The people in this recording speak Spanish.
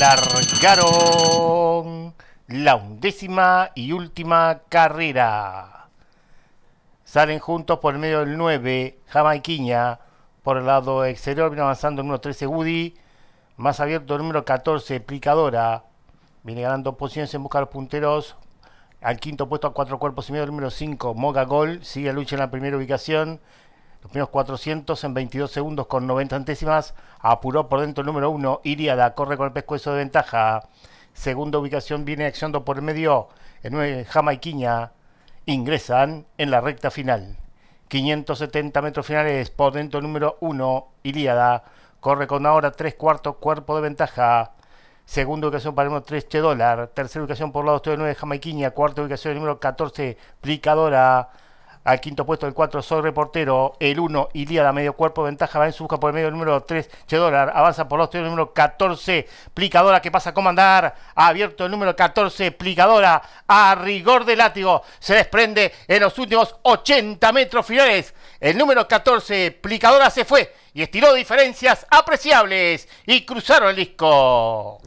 largaron la undécima y última carrera. Salen juntos por el medio del 9, Jamaiquiña. Por el lado exterior viene avanzando el número 13, Woody. Más abierto el número 14, Plicadora. Viene ganando posiciones en busca de los punteros. Al quinto puesto a cuatro cuerpos y medio el número 5, Moga Gol. Sigue lucha en la primera ubicación. Los primeros 400 en 22 segundos con 90 centésimas. Apuró por dentro el número 1. Iriada corre con el pescuezo de ventaja. Segunda ubicación viene accionando por el medio. El 9 Jamaiquiña. Ingresan en la recta final. 570 metros finales. Por dentro el número 1. Iriada. Corre con ahora 3 cuartos cuerpo de ventaja. Segunda ubicación para el número 3, Che Dólar. Tercera ubicación por lado 9, Jamaiquiña. Cuarta ubicación el número 14, Plicadora. Al quinto puesto el 4, Soy Reportero. El 1, Ilíada, medio cuerpo. Ventaja va en su busca por el medio el número 3, Dólar, Avanza por los tres, el número 14, Plicadora, que pasa a comandar. abierto el número 14, Plicadora. A rigor de látigo. Se desprende en los últimos 80 metros finales. El número 14, Plicadora, se fue y estiró diferencias apreciables. Y cruzaron el disco.